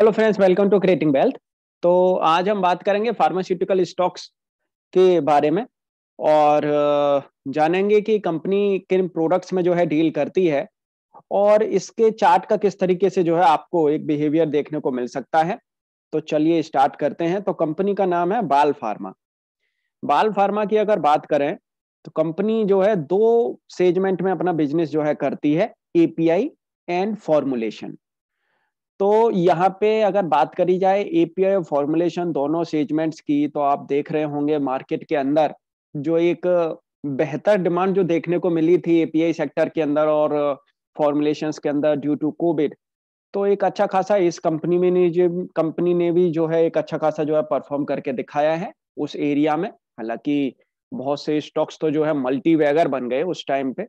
Hello friends welcome to creating wealth तो आज हम बात करेंगे फार्मास्यूटिकल स्टॉक्स के बारे में और जानेंगे कि कंपनी किन प्रोडक्ट्स में जो है डील करती है और इसके चार्ट का किस तरीके से जो है आपको एक बिहेवियर देखने को मिल सकता है तो चलिए स्टार्ट करते हैं तो कंपनी का नाम है बाल फार्मा बाल फार्मा की अगर बात करें तो कंपनी जो है दो सेजमेंट में अपना बिजनेस जो है करती है एपीआई एंड फॉर्मुलेशन तो यहाँ पे अगर बात करी जाए एपीआई और फॉर्मुलेशन दोनों सेजमेंट्स की तो आप देख रहे होंगे मार्केट के अंदर जो एक बेहतर डिमांड जो देखने को मिली थी एपीआई सेक्टर के अंदर और फॉर्मुलेशन के अंदर ड्यू टू कोविड तो एक अच्छा खासा इस कंपनी में जो कंपनी ने भी जो है एक अच्छा खासा जो है परफॉर्म करके दिखाया है उस एरिया में हालांकि बहुत से स्टॉक्स तो जो है मल्टी वैगर बन गए उस टाइम पे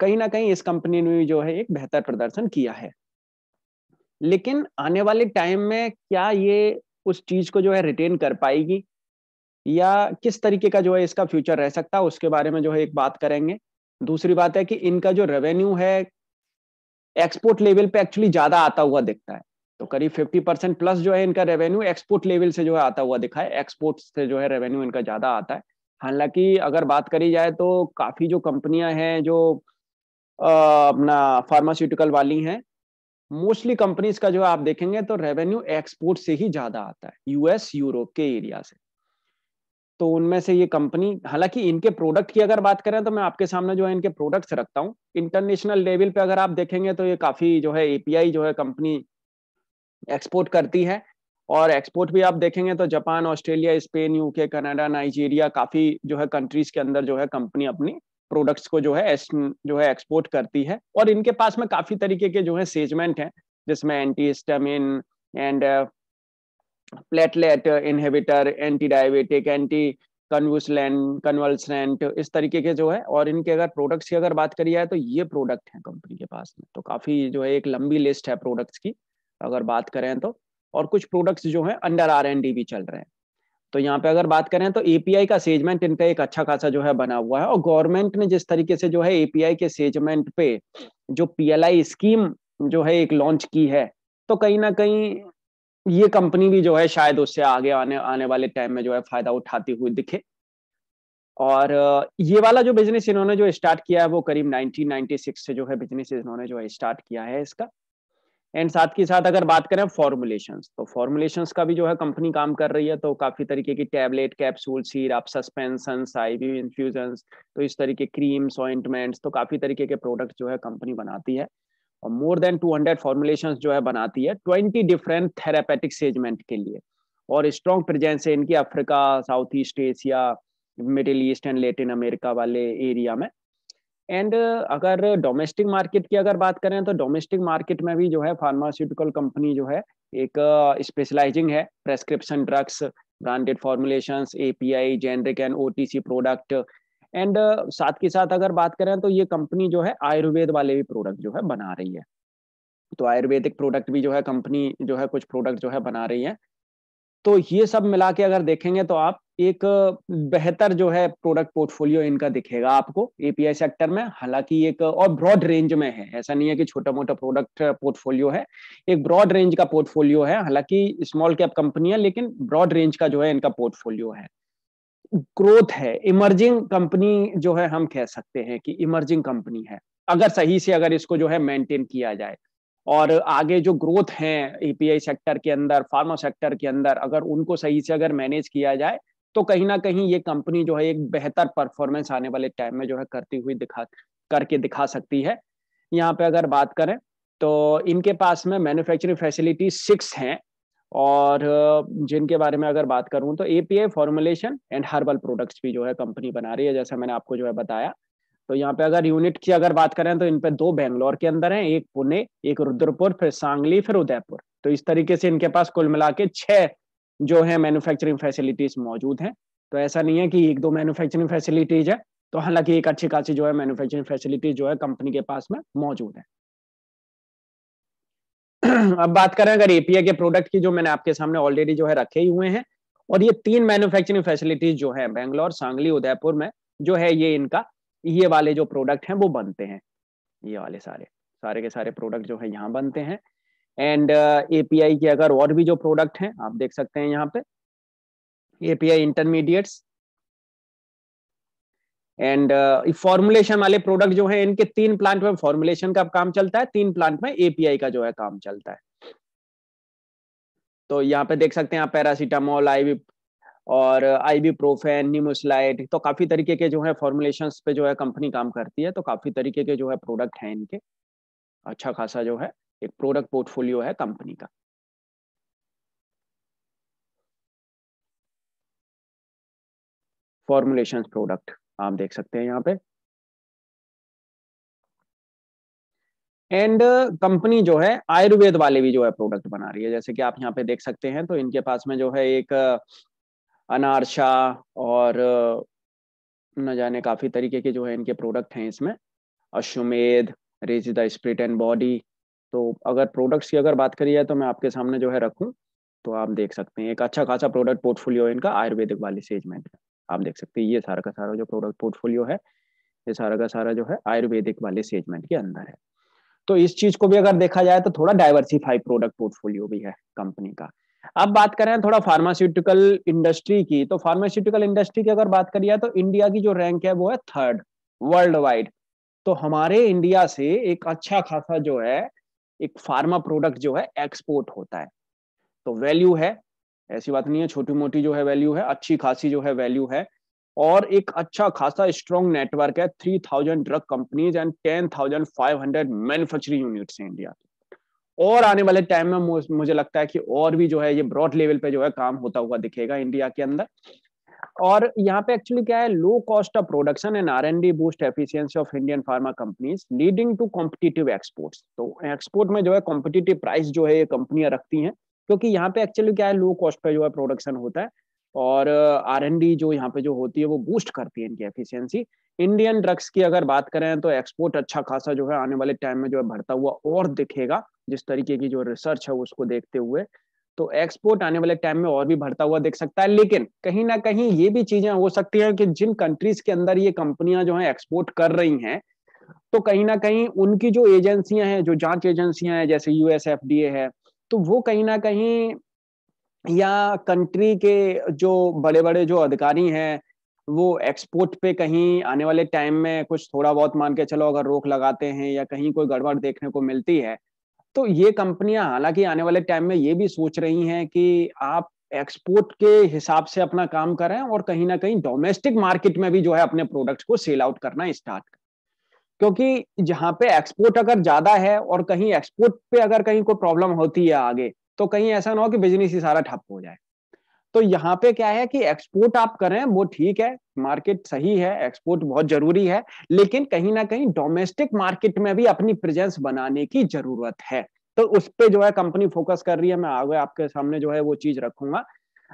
कहीं ना कहीं इस कंपनी ने जो है एक बेहतर प्रदर्शन किया है लेकिन आने वाले टाइम में क्या ये उस चीज को जो है रिटेन कर पाएगी या किस तरीके का जो है इसका फ्यूचर रह सकता है उसके बारे में जो है एक बात करेंगे दूसरी बात है कि इनका जो रेवेन्यू है एक्सपोर्ट लेवल पे एक्चुअली ज्यादा आता हुआ दिखता है तो करीब 50 परसेंट प्लस जो है इनका रेवेन्यू एक्सपोर्ट लेवल से जो है आता हुआ दिखा है एक्सपोर्ट से जो है रेवेन्यू इनका ज्यादा आता है हालांकि अगर बात करी जाए तो काफी जो कंपनियां हैं जो अपना फार्मास्यूटिकल वाली हैं मोस्टली कंपनीज का जो आप देखेंगे तो रेवेन्यू एक्सपोर्ट से ही ज्यादा आता है यूएस यूरोप के एरिया से तो उनमें से ये कंपनी हालांकि इनके प्रोडक्ट की अगर बात करें तो मैं आपके सामने जो है इनके प्रोडक्ट्स रखता हूँ इंटरनेशनल लेवल पे अगर आप देखेंगे तो ये काफी जो है एपीआई जो है कंपनी एक्सपोर्ट करती है और एक्सपोर्ट भी आप देखेंगे तो Japan Australia Spain UK Canada Nigeria काफी जो है कंट्रीज के अंदर जो है कंपनी अपनी प्रोडक्ट्स को जो है जो है एक्सपोर्ट करती है और इनके पास में काफी तरीके के जो है सेजमेंट हैं जिसमें anti histamine and platelet inhibitor anti diabetic anti convulsant convulsant इस तरीके के जो है और इनके अगर प्रोडक्ट्स की अगर बात करी जाए तो ये प्रोडक्ट हैं कंपनी के पास में तो काफ़ी जो है एक लंबी लिस्ट है प्रोडक्ट्स की अगर बात करें तो और कुछ प्रोडक्ट्स जो है अंडर आर एन डी भी चल रहे हैं तो यहाँ पे अगर बात करें तो एपीआई का सेजमेंट इनका एक अच्छा खासा जो है बना हुआ है और गवर्नमेंट ने जिस तरीके से जो है एपीआई के सेजमेंट पे जो पीएलआई स्कीम जो है एक लॉन्च की है तो कहीं ना कहीं ये कंपनी भी जो है शायद उससे आगे आने आने वाले टाइम में जो है फायदा उठाती हुई दिखे और ये वाला जो बिजनेस इन्होंने जो स्टार्ट किया है वो करीब 1996 से जो है बिजनेस इन्होंने जो है स्टार्ट किया है इसका एंड साथ के साथ अगर बात करें फॉर्मुलेशन तो फॉर्मुलेशन का भी जो है कंपनी काम कर रही है तो काफी तरीके की tablet capsule syrup suspension IV infusion तो इस तरीके क्रीम्स ऑइंटमेंट्स तो काफी तरीके के प्रोडक्ट जो है कंपनी बनाती है और मोर देन 200 फॉर्मुलेशन जो है बनाती है 20 डिफरेंट थेरापेटिक सेजमेंट के लिए और स्ट्रॉन्ग प्रेजेंस है इनकी Africa South East Asia Middle East and Latin America वाले एरिया में एंड uh, अगर डोमेस्टिक मार्केट की अगर बात करें तो डोमेस्टिक मार्केट में भी जो है फार्मास्यूटिकल कंपनी जो है एक स्पेशलाइजिंग uh, है prescription drugs branded formulation API generic and OTC product and साथ के साथ अगर बात करें तो ये कंपनी जो है आयुर्वेद वाले भी प्रोडक्ट जो है बना रही है तो आयुर्वेदिक प्रोडक्ट भी जो है कंपनी जो है कुछ प्रोडक्ट जो है बना रही है तो ये सब मिला के अगर देखेंगे तो आप एक बेहतर जो है प्रोडक्ट पोर्टफोलियो इनका दिखेगा आपको एपीआई सेक्टर में हालांकि एक और ब्रॉड रेंज में है ऐसा नहीं है कि छोटा मोटा प्रोडक्ट पोर्टफोलियो है एक ब्रॉड रेंज का पोर्टफोलियो है हालांकि स्मॉल कैप कंपनी है लेकिन ब्रॉड रेंज का जो है इनका पोर्टफोलियो है ग्रोथ है इमर्जिंग कंपनी जो है हम कह सकते हैं कि इमर्जिंग कंपनी है अगर सही से अगर इसको जो है मेंटेन किया जाए और आगे जो ग्रोथ है एपीआई सेक्टर के अंदर फार्मा सेक्टर के अंदर अगर उनको सही से अगर मैनेज किया जाए तो कहीं ना कहीं ये कंपनी जो है एक बेहतर परफॉर्मेंस आने वाले टाइम में जो है करती हुई दिखा करके दिखा सकती है यहाँ पे अगर बात करें तो इनके पास में मैन्युफैक्चरिंग फैसिलिटी सिक्स हैं और जिनके बारे में अगर बात करूं तो API formulation and herbal products भी जो है कंपनी बना रही है जैसा मैंने आपको जो है बताया तो यहाँ पे अगर यूनिट की अगर बात करें तो इन दो बेंगलोर के अंदर हैं एक पुणे एक रुद्रपुर फिर सांगली फिर उदयपुर तो इस तरीके से इनके पास कुल मिला के छह जो है मैन्युफैक्चरिंग फैसिलिटीज मौजूद हैं तो ऐसा नहीं है कि एक दो मैन्युफैक्चरिंग फैसिलिटीज है तो हालांकि एक अच्छी खासी जो है मैन्युफैक्चरिंग फैसिलिटीज जो है कंपनी के पास में मौजूद है अब बात करें अगर एपीआई के प्रोडक्ट की जो मैंने आपके सामने ऑलरेडी जो है रखे हुए हैं और ये तीन मैन्युफैक्चरिंग फैसिलिटीज जो है बेंगलोर सांगली उदयपुर में जो है ये इनका ये वाले जो प्रोडक्ट हैं वो बनते हैं ये वाले सारे सारे के सारे प्रोडक्ट जो है यहाँ बनते हैं एंड एपीआई के अगर और भी जो प्रोडक्ट हैं आप देख सकते हैं यहाँ पे एपीआई इंटरमीडिएट्स एंड फॉर्मुलेशन वाले प्रोडक्ट जो है इनके तीन प्लांट में फॉर्मुलेशन का काम चलता है तीन प्लांट में एपीआई का जो है काम चलता है तो यहाँ पे देख सकते हैं आप पैरासीटामोल आईवी और आईवी प्रोफेन न्यूमोसलाइट तो काफी तरीके के जो है फॉर्मुलेशन पे जो है कंपनी काम करती है तो काफी तरीके के जो है प्रोडक्ट है इनके अच्छा खासा जो है एक प्रोडक्ट पोर्टफोलियो है कंपनी का फॉर्मुलेशन प्रोडक्ट आप देख सकते हैं यहाँ पे एंड कंपनी uh, जो है आयुर्वेद वाले भी जो है प्रोडक्ट बना रही है जैसे कि आप यहाँ पे देख सकते हैं तो इनके पास में जो है एक uh, अनारशा और uh, न जाने काफी तरीके के जो है इनके प्रोडक्ट हैं इसमें Ashwamedh raise the spirit and body तो अगर प्रोडक्ट्स की अगर बात करी है तो मैं आपके सामने जो है रखूँ तो आप देख सकते हैं एक अच्छा खासा प्रोडक्ट पोर्टफोलियो इनका आयुर्वेदिक वाली सेगमेंट आप देख सकते हैं ये सारा का सारा जो प्रोडक्ट पोर्टफोलियो है ये सारा का सारा जो है आयुर्वेदिक वाले सेजमेंट के अंदर है तो इस चीज को भी अगर देखा जाए तो थोड़ा डाइवर्सिफाइड प्रोडक्ट पोर्टफोलियो भी है कंपनी का अब बात करें थोड़ा फार्मास्यूटिकल इंडस्ट्री की तो फार्मास्यूटिकल इंडस्ट्री की अगर बात करी जाए तो इंडिया की जो रैंक है वो है थर्ड वर्ल्ड वाइड तो हमारे इंडिया से एक अच्छा खासा जो है एक फार्मा प्रोडक्ट जो है एक्सपोर्ट होता है तो वैल्यू है ऐसी बात नहीं है छोटी मोटी जो है वैल्यू है अच्छी खासी जो है वैल्यू है और एक अच्छा खासा स्ट्रॉन्ग नेटवर्क है three thousand drug companies and ten thousand five hundred manufacturing units हैं इंडिया के और आने वाले टाइम में मुझे लगता है कि और भी जो है ये ब्रॉड लेवल पे जो है काम होता हुआ दिखेगा इंडिया के अंदर और यहाँ पे एक्चुअली क्या है low cost of production and R and D boost efficiency of Indian pharma companies leading to competitive exports तो एक्सपोर्ट में जो है कॉम्पिटेटिव प्राइस जो है ये कंपनियां रखती हैं क्योंकि यहाँ पे एक्चुअली क्या है लो कॉस्ट पे जो है प्रोडक्शन होता है और आर एन डी जो यहाँ पे जो होती है वो बूस्ट करती है इनकी एफिशियंसी इंडियन ड्रग्स की अगर बात करें तो एक्सपोर्ट अच्छा खासा जो है आने वाले टाइम में जो है बढ़ता हुआ और दिखेगा जिस तरीके की जो रिसर्च है उसको देखते हुए तो एक्सपोर्ट आने वाले टाइम में और भी बढ़ता हुआ देख सकता है लेकिन कहीं ना कहीं ये भी चीजें हो सकती हैं कि जिन कंट्रीज के अंदर ये कंपनियां जो है एक्सपोर्ट कर रही हैं तो कहीं ना कहीं उनकी जो एजेंसियां हैं जो जांच एजेंसियां हैं जैसे यूएस एफ है तो वो कहीं ना कहीं या कंट्री के जो बड़े बड़े जो अधिकारी हैं वो एक्सपोर्ट पे कहीं आने वाले टाइम में कुछ थोड़ा बहुत मान के चलो अगर रोक लगाते हैं या कहीं कोई गड़बड़ देखने को मिलती है तो ये कंपनियां हालांकि आने वाले टाइम में ये भी सोच रही हैं कि आप एक्सपोर्ट के हिसाब से अपना काम करें और कहीं ना कहीं डोमेस्टिक मार्केट में भी जो है अपने प्रोडक्ट्स को सेल आउट करना स्टार्ट करें क्योंकि जहां पे एक्सपोर्ट अगर ज्यादा है और कहीं एक्सपोर्ट पे अगर कहीं कोई प्रॉब्लम होती है आगे तो कहीं ऐसा ना हो कि बिजनेस ही सारा ठप हो जाए तो यहाँ पे क्या है कि एक्सपोर्ट आप करें वो ठीक है मार्केट सही है एक्सपोर्ट बहुत जरूरी है लेकिन कहीं ना कहीं डोमेस्टिक मार्केट में भी अपनी प्रेजेंस बनाने की जरूरत है तो उस पर जो है कंपनी फोकस कर रही है मैं आगे आपके सामने जो है वो चीज रखूंगा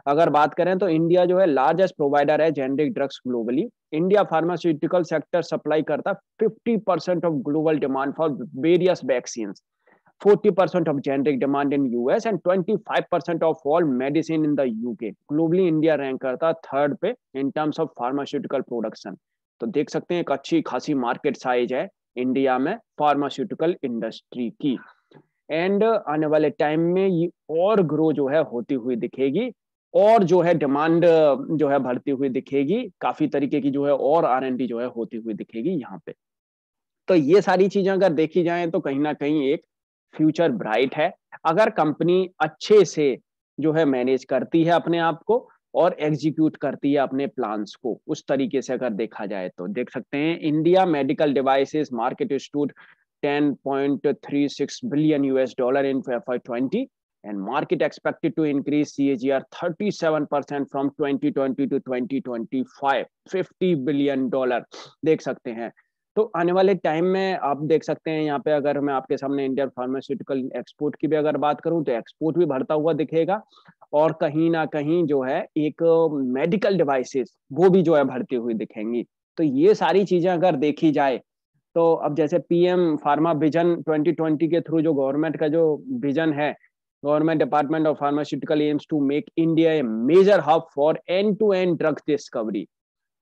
अगर बात करें तो इंडिया जो है लार्जेस्ट प्रोवाइडर है generic drugs globally India pharmaceutical sector supply करता 50 percent of global demand for various vaccine 40% of generic demand in US and 25% of all medicine in the UK. Globally, India rank करता third पे in terms of pharmaceutical production. तो देख सकते हैं एक अच्छी खासी मार्केट साइज है इंडिया में फार्मास्यूटिकल इंडस्ट्री की एंड आने वाले टाइम में ये और ग्रो जो है होती हुई दिखेगी और जो है डिमांड जो है भरती हुई दिखेगी काफी तरीके की जो है और आर जो है होती हुई दिखेगी यहाँ पे तो ये सारी चीजें अगर देखी जाए तो कहीं ना कहीं एक फ्यूचर ब्राइट है अगर कंपनी अच्छे से जो है मैनेज करती है अपने आप को और एग्जीक्यूट करती है अपने प्लान्स को उस तरीके से अगर देखा जाए तो देख सकते हैं India medical devices market stood 10.36 billion US dollar in twenty and market expected to increase thirty seven percent from twenty two five fifty billion dollar देख सकते हैं तो आने वाले टाइम में आप देख सकते हैं यहाँ पे अगर मैं आपके सामने इंडियन फार्मास्यूटिकल एक्सपोर्ट की भी अगर बात करूँ तो एक्सपोर्ट भी बढ़ता हुआ दिखेगा और कहीं ना कहीं जो है एक मेडिकल डिवाइसेस वो भी जो है बढ़ती हुई दिखेंगी तो ये सारी चीजें अगर देखी जाए तो अब जैसे पीएम फार्मा विजन 2020 के थ्रू जो गवर्नमेंट का जो विजन है government department of pharmaceutical aims to make India a major hub for end to end drug discovery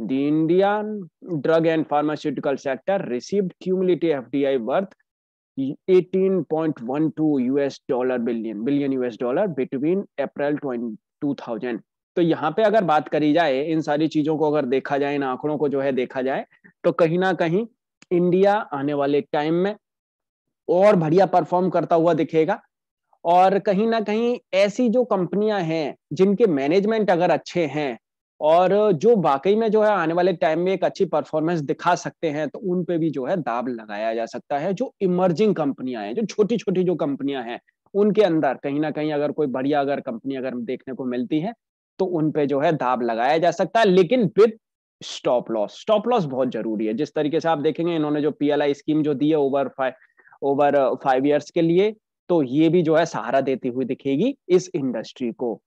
The Indian drug and pharmaceutical sector received cumulative FDI worth 18.12 US dollar billion billion US dollar between April 2000 तो यहाँ पे अगर बात करी जाए इन सारी चीजों को अगर देखा जाए इन आंकड़ों को जो है देखा जाए तो कहीं ना कहीं इंडिया आने वाले टाइम में और बढ़िया परफॉर्म करता हुआ दिखेगा और कहीं ना कहीं ऐसी जो कंपनियां हैं जिनके मैनेजमेंट अगर अच्छे हैं और जो वाकई में जो है आने वाले टाइम में एक अच्छी परफॉर्मेंस दिखा सकते हैं तो उन पे भी जो है दाब लगाया जा सकता है जो इमर्जिंग कंपनियां हैं जो छोटी छोटी जो कंपनियां हैं उनके अंदर कहीं ना कहीं अगर कोई बढ़िया अगर कंपनी अगर देखने को मिलती है तो उन पे जो है दाब लगाया जा सकता है लेकिन with stop loss stop loss बहुत जरूरी है जिस तरीके से आप देखेंगे इन्होंने जो पी स्कीम जो दी है over five over five years के लिए तो ये भी जो है सहारा देती हुई दिखेगी इस इंडस्ट्री को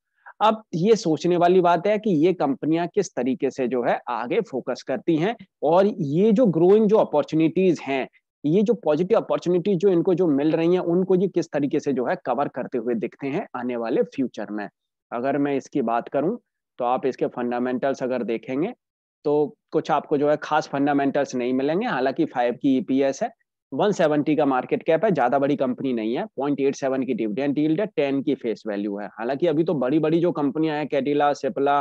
अब ये सोचने वाली बात है कि ये कंपनियां किस तरीके से जो है आगे फोकस करती हैं और ये जो ग्रोइंग जो अपॉर्चुनिटीज हैं ये जो पॉजिटिव अपॉर्चुनिटीज जो इनको जो मिल रही हैं उनको ये किस तरीके से जो है कवर करते हुए दिखते हैं आने वाले फ्यूचर में अगर मैं इसकी बात करूं तो आप इसके फंडामेंटल्स अगर देखेंगे तो कुछ आपको जो है खास फंडामेंटल्स नहीं मिलेंगे हालांकि फाइव की ईपीएस e है 170 का मार्केट कैप है ज्यादा बड़ी कंपनी नहीं है 0.87 की डिविडेंड डील्ड है 10 की फेस वैल्यू है हालांकि अभी तो बड़ी बड़ी जो कंपनियां हैं कैडिला सिपला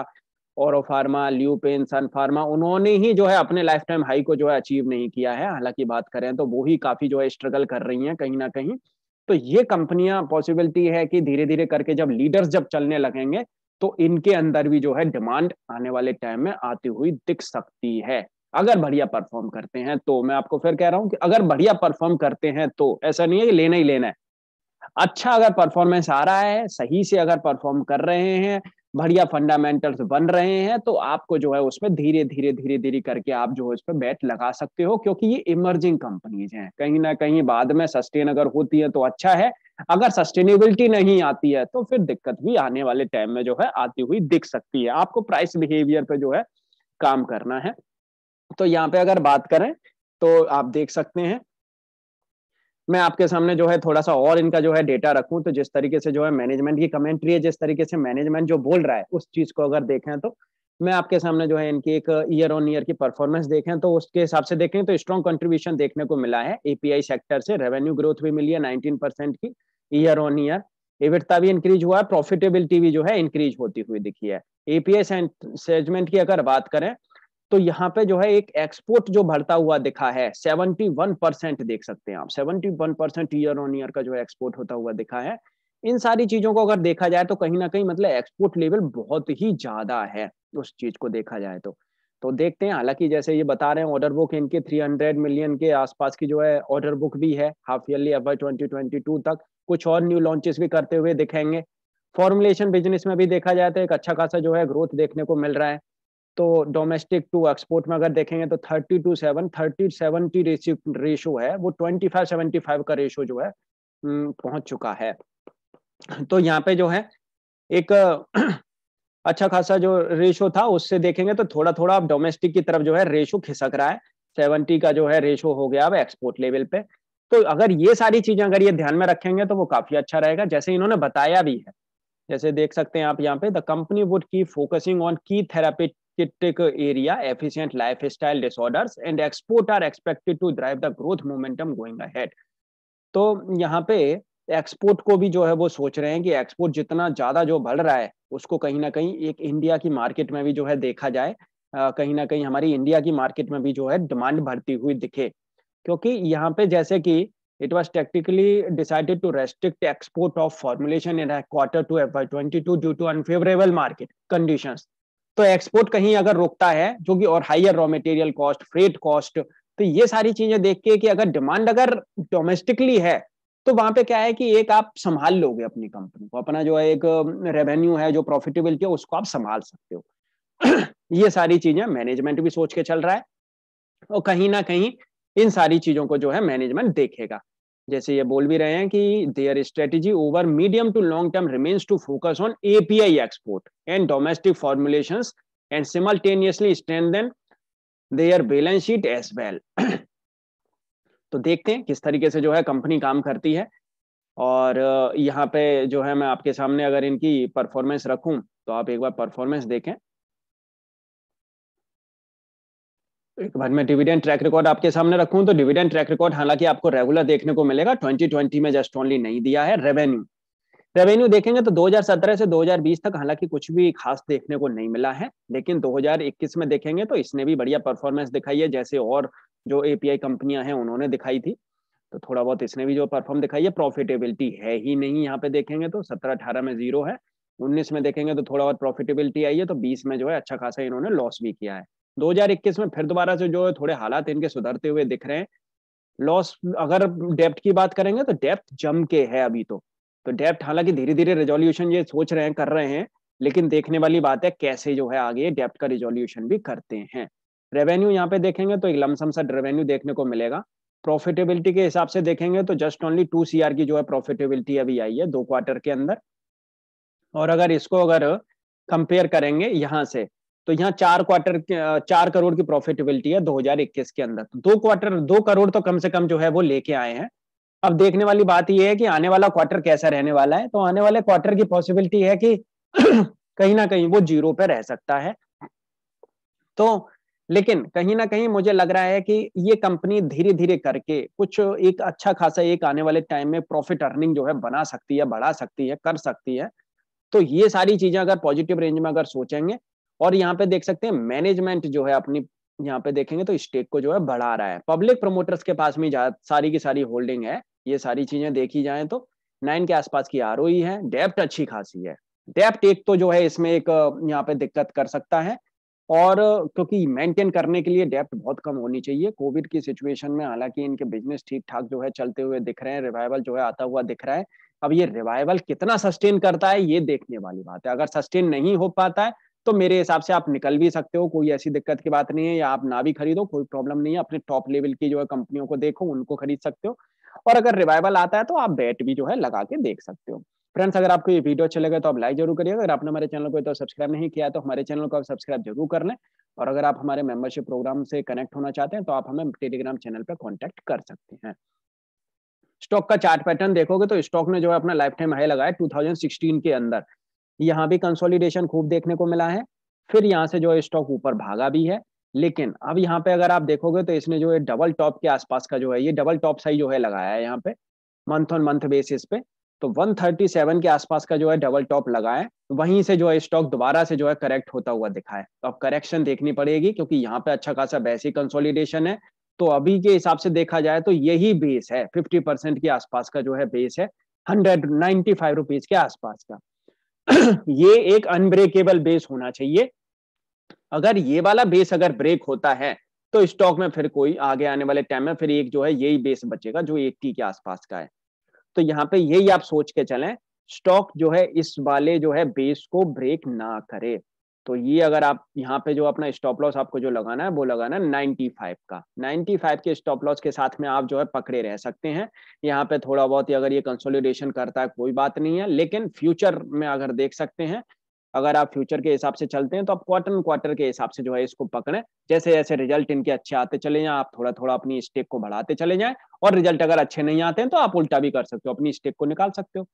और फार्मा ल्यूपेन सन फार्मा उन्होंने ही जो है अपने लाइफ टाइम हाई को जो है अचीव नहीं किया है हालांकि बात करें तो वो ही काफी जो है स्ट्रगल कर रही है कहीं ना कहीं तो ये कंपनियां पॉसिबिलिटी है कि धीरे धीरे करके जब लीडर्स जब चलने लगेंगे तो इनके अंदर भी जो है डिमांड आने वाले टाइम में आती हुई दिख सकती है अगर बढ़िया परफॉर्म करते हैं तो मैं आपको फिर कह रहा हूं कि अगर बढ़िया परफॉर्म करते हैं तो ऐसा नहीं है कि लेना ही लेना है अच्छा अगर परफॉर्मेंस आ रहा है सही से अगर परफॉर्म कर रहे हैं बढ़िया फंडामेंटल्स बन रहे हैं तो आपको जो है उसमें धीरे धीरे धीरे धीरे करके आप जो है उस पर बैट लगा सकते हो क्योंकि ये इमर्जिंग कंपनीज हैं कहीं ना कहीं बाद में सस्टेन अगर होती है तो अच्छा है अगर सस्टेनेबिलिटी नहीं आती है तो फिर दिक्कत भी आने वाले टाइम में जो है आती हुई दिख सकती है आपको प्राइस बिहेवियर पे जो है काम करना है तो यहाँ पे अगर बात करें तो आप देख सकते हैं मैं आपके सामने जो है थोड़ा सा और इनका जो है डेटा रखूं तो जिस तरीके से जो है मैनेजमेंट की कमेंट्री है जिस तरीके से मैनेजमेंट जो बोल रहा है उस चीज को अगर देखें तो मैं आपके सामने जो है इनकी एक ईयर ऑन ईयर की परफॉर्मेंस देखें तो उसके हिसाब से देखें तो स्ट्रॉन्ग कंट्रीब्यूशन देखने को मिला है एपीआई सेक्टर से रेवेन्यू ग्रोथ भी मिली है नाइनटीन की ईयर ऑन ईयर एविडता भी इंक्रीज हुआ है प्रॉफिटेबिलिटी भी जो है इंक्रीज होती हुई दिखी है एपीआई सेगमेंट की अगर बात करें तो यहाँ पे जो है एक एक्सपोर्ट जो बढ़ता हुआ दिखा है 71 परसेंट देख सकते हैं आप 71 परसेंट ईयर ऑन ईयर का जो है एक्सपोर्ट होता हुआ दिखा है इन सारी चीजों को अगर देखा जाए तो कहीं ना कहीं मतलब एक्सपोर्ट लेवल बहुत ही ज्यादा है उस चीज को देखा जाए तो तो देखते हैं हालांकि जैसे ये बता रहे हैं ऑर्डर बुक इनके 300 मिलियन के आसपास की जो है ऑर्डर बुक भी है half yearly F twenty twenty two तक कुछ और न्यू लॉन्चेस भी करते हुए दिखेंगे फॉर्मुलेशन बिजनेस में भी देखा जाए तो एक अच्छा खासा जो है ग्रोथ देखने को मिल रहा है तो डोमेस्टिक टू एक्सपोर्ट में अगर देखेंगे तो thirty two seven thirty seventy ratio है वो ट्वेंटी फाइव सेवेंटी फाइव का रेशियो जो है हम्म, पहुंच चुका है तो यहाँ पे जो है एक अच्छा खासा जो रेशो था उससे देखेंगे तो थोड़ा थोड़ा अब डोमेस्टिक की तरफ जो है रेशो खिसक रहा है सेवनटी का जो है रेशो हो गया अब एक्सपोर्ट लेवल पे तो अगर ये सारी चीजें अगर ये ध्यान में रखेंगे तो वो काफी अच्छा रहेगा जैसे इन्होंने बताया भी है जैसे देख सकते हैं आप यहाँ पे the company would keep focusing on key therapy specific area efficient lifestyle disorders and export are expected to drive the growth momentum going ahead to yahan pe export को भी जो है वो सोच रहे हैं कि एक्सपोर्ट जितना ज्यादा जो बढ़ रहा है उसको कहीं ना कहीं एक इंडिया की मार्केट में भी जो है देखा जाए कहीं ना कहीं हमारी इंडिया की मार्केट में भी जो है डिमांड बढ़ती हुई दिखे क्योंकि यहाँ पे जैसे कि it was tactically decided to restrict export of formulation in quarter two F twenty two due to unfavourable market conditions तो एक्सपोर्ट कहीं अगर रोकता है जो कि और higher raw material cost freight cost तो ये सारी चीजें देख के कि अगर डिमांड अगर डोमेस्टिकली है तो वहां पे क्या है कि एक आप संभाल लोगे अपनी कंपनी को अपना जो है एक रेवेन्यू है जो प्रॉफिटेबिलिटी है उसको आप संभाल सकते हो ये सारी चीजें मैनेजमेंट भी सोच के चल रहा है और कहीं ना कहीं इन सारी चीजों को जो है मैनेजमेंट देखेगा जैसे ये बोल भी रहे हैं कि their strategy over medium to long term remains to focus on API export and domestic formulation and simultaneously strengthen their balance sheet as well तो देखते हैं किस तरीके से जो है कंपनी काम करती है और यहाँ पे जो है मैं आपके सामने अगर इनकी परफॉर्मेंस रखूं तो आप एक बार परफॉर्मेंस देखें एक बार मैं डिविडेंड ट्रैक रिकॉर्ड आपके सामने रखूं तो डिविडेंड ट्रैक रिकॉर्ड हालांकि आपको रेगुलर देखने को मिलेगा 2020 में जस्ट ओनली नहीं दिया है रेवेन्यू रेवेन्यू देखेंगे तो 2017 से 2020 तक हालांकि कुछ भी खास देखने को नहीं मिला है लेकिन 2021 में देखेंगे तो इसने भी बढ़िया परफॉर्मेंस दिखाई है जैसे और जो एपीआई कंपनियां हैं उन्होंने दिखाई थी तो थोड़ा बहुत इसने भी जो परफॉर्म दिखाई है प्रॉफिटेबिलिटी है ही नहीं यहाँ पे देखेंगे तो सत्रह अठारह में जीरो है उन्नीस में देखेंगे तो थोड़ा बहुत प्रॉफिटेबिलिटी आई है तो बीस में जो है अच्छा खासा इन्होंने लॉस भी किया है 2021 में फिर दोबारा से जो है थोड़े हालात इनके सुधरते हुए दिख रहे हैं लॉस अगर डेप्थ की बात करेंगे तो डेप्थ जम के है अभी तो तो डेप्थ हालांकि धीरे धीरे रेजोल्यूशन ये सोच रहे हैं कर रहे हैं लेकिन देखने वाली बात है कैसे जो है आगे डेप्थ का रिजोल्यूशन भी करते हैं रेवेन्यू यहाँ पे देखेंगे तो एक लमसम सा रेवेन्यू देखने को मिलेगा प्रॉफिटेबिलिटी के हिसाब से देखेंगे तो जस्ट ओनली टू सी की जो है प्रॉफिटेबिलिटी अभी आई है दो क्वार्टर के अंदर और अगर इसको अगर कंपेयर करेंगे यहाँ से तो यहाँ चार क्वार्टर चार करोड़ की प्रॉफिटेबिलिटी है 2021 के अंदर दो क्वार्टर दो करोड़ तो कम से कम जो है वो लेके आए हैं अब देखने वाली बात यह है कि आने वाला क्वार्टर कैसा रहने वाला है तो आने वाले क्वार्टर की पॉसिबिलिटी है कि कहीं ना कहीं वो जीरो पे रह सकता है तो लेकिन कहीं ना कहीं मुझे लग रहा है कि ये कंपनी धीरे धीरे करके कुछ एक अच्छा खासा एक आने वाले टाइम में प्रॉफिट अर्निंग जो है बना सकती है बढ़ा सकती है कर सकती है तो ये सारी चीजें अगर पॉजिटिव रेंज में अगर सोचेंगे और यहाँ पे देख सकते हैं मैनेजमेंट जो है अपनी यहाँ पे देखेंगे तो स्टेक को जो है बढ़ा रहा है पब्लिक प्रमोटर्स के पास में सारी की सारी होल्डिंग है ये सारी चीजें देखी जाए तो नाइन के आसपास की आर e है डेप्ट अच्छी खासी है डेप्ट एक तो जो है इसमें एक यहाँ पे दिक्कत कर सकता है और क्योंकि मेंटेन करने के लिए डेप्ट बहुत कम होनी चाहिए कोविड की सिचुएशन में हालांकि इनके बिजनेस ठीक ठाक जो है चलते हुए दिख रहे हैं रिवाइवल जो है आता हुआ दिख रहा है अब ये रिवाइवल कितना सस्टेन करता है ये देखने वाली बात है अगर सस्टेन नहीं हो पाता है तो मेरे हिसाब से आप निकल भी सकते हो कोई ऐसी दिक्कत की बात नहीं है या आप ना भी खरीदो कोई प्रॉब्लम नहीं है अपने टॉप लेवल की जो है कंपनियों को देखो उनको खरीद सकते हो और अगर रिवाइवल आता है तो आप बैट भी जो है लगा के देख सकते हो फ्रेंड्स अगर आपको ये वीडियो अच्छा लगे तो आप लाइक जरूर करिएगा अगर आपने हमारे चैनल को तो सब्सक्राइब नहीं किया तो हमारे चैनल को आप सब्सक्राइब जरूर कर लें और अगर आप हमारे मेंबरशिप प्रोग्राम से कनेक्ट होना चाहते हैं तो आप हमें टेलीग्राम चैनल पर कॉन्टेक्ट कर सकते हैं स्टॉक का चार्ट पैटर्न देखोगे तो स्टॉक ने जो है अपना लाइफ टाइम हाई लगाया 2016 के अंदर यहाँ भी कंसोलिडेशन खूब देखने को मिला है फिर यहाँ से जो स्टॉक ऊपर भागा भी है लेकिन अब यहाँ पे अगर आप देखोगे तो इसने जो है डबल टॉप के आसपास का जो है ये डबल टॉप साइज जो है लगाया है यहाँ पे मंथ ऑन मंथ बेसिस पे तो 137 के आसपास का जो है डबल टॉप लगाए वहीं से जो है स्टॉक दोबारा से जो है करेक्ट होता हुआ दिखाए तो अब करेक्शन देखनी पड़ेगी क्योंकि यहाँ पे अच्छा खासा बेसिक कंसोलिडेशन है तो अभी के हिसाब से देखा जाए तो यही बेस है 50 परसेंट के आसपास का जो है बेस है हंड्रेड नाइन्टी फाइव रुपीज के आसपास का ये एक अनब्रेकेबल बेस होना चाहिए अगर ये वाला बेस अगर ब्रेक होता है तो स्टॉक में फिर कोई आगे आने वाले टाइम में फिर एक जो है यही बेस बचेगा जो एट्टी के आसपास का है तो यहाँ पे यही आप सोच के चलें स्टॉक जो है इस वाले जो है बेस को ब्रेक ना करे तो ये अगर आप यहाँ पे जो अपना स्टॉप लॉस आपको जो लगाना है वो लगाना है 95 का 95 के स्टॉप लॉस के साथ में आप जो है पकड़े रह सकते हैं यहाँ पे थोड़ा बहुत ही अगर ये कंसोलिडेशन करता है कोई बात नहीं है लेकिन फ्यूचर में अगर देख सकते हैं अगर आप फ्यूचर के हिसाब से चलते हैं तो आप क्वार्टर क्वार्टर के हिसाब से जो है इसको पकड़ें जैसे जैसे रिजल्ट इनके अच्छे आते चले जाएं आप थोड़ा थोड़ा अपनी स्टेक को बढ़ाते चले जाएं और रिजल्ट अगर अच्छे नहीं आते हैं तो आप उल्टा भी कर सकते हो अपनी स्टेक को निकाल सकते हो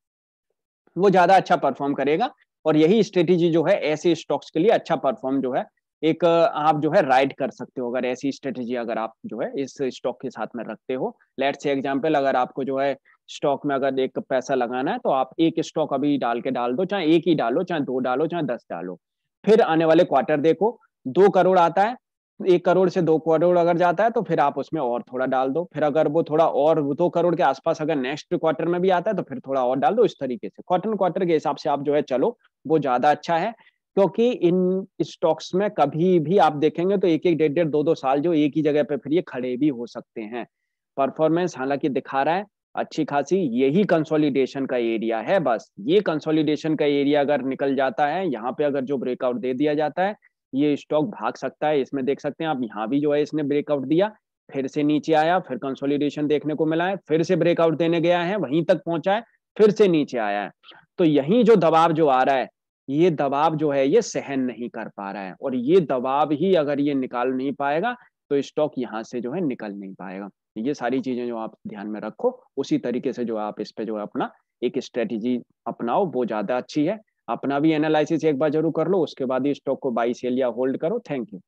वो ज्यादा अच्छा परफॉर्म करेगा और यही स्ट्रेटेजी जो है ऐसे स्टॉक्स के लिए अच्छा परफॉर्म जो है एक आप जो है राइड कर सकते हो अगर ऐसी स्ट्रेटेजी अगर आप जो है इस स्टॉक के साथ में रखते हो लेट से एग्जाम्पल अगर आपको जो है स्टॉक में अगर एक पैसा लगाना है तो आप एक स्टॉक अभी डाल के डाल दो चाहे एक ही डालो चाहे दो डालो चाहे दस डालो फिर आने वाले क्वार्टर देखो दो करोड़ आता है एक करोड़ से दो करोड़ अगर जाता है तो फिर आप उसमें और थोड़ा डाल दो फिर अगर वो थोड़ा और दो करोड़ के आसपास अगर नेक्स्ट क्वार्टर में भी आता है तो फिर थोड़ा और डाल दो इस तरीके से क्वार्टर क्वार्टर के हिसाब से आप जो है चलो वो ज्यादा अच्छा है क्योंकि इन स्टॉक्स में कभी भी आप देखेंगे तो एक एक डेढ़ डेढ़ दो दो साल जो एक ही जगह पे फिर ये खड़े भी हो सकते हैं परफॉर्मेंस हालांकि दिखा रहा है अच्छी खासी यही कंसोलिडेशन का एरिया है बस ये कंसोलिडेशन का एरिया अगर निकल जाता है यहाँ पे अगर जो ब्रेकआउट दे दिया जाता है ये स्टॉक भाग सकता है इसमें देख सकते हैं आप यहाँ भी जो है इसने ब्रेकआउट दिया फिर से नीचे आया फिर कंसोलिडेशन देखने को मिला है फिर से ब्रेकआउट देने गया है वहीं तक पहुंचा है फिर से नीचे आया है तो यही जो दबाव जो आ रहा है ये दबाव जो है ये सहन नहीं कर पा रहा है और ये दबाव ही अगर ये निकाल नहीं पाएगा तो स्टॉक यहाँ से जो है निकल नहीं पाएगा ये सारी चीजें जो आप ध्यान में रखो उसी तरीके से जो आप इस पे जो है अपना एक स्ट्रेटेजी अपनाओ वो ज्यादा अच्छी है अपना भी एनालिसिस एक बार जरूर कर लो उसके बाद ही स्टॉक को बाई सेल या होल्ड करो थैंक यू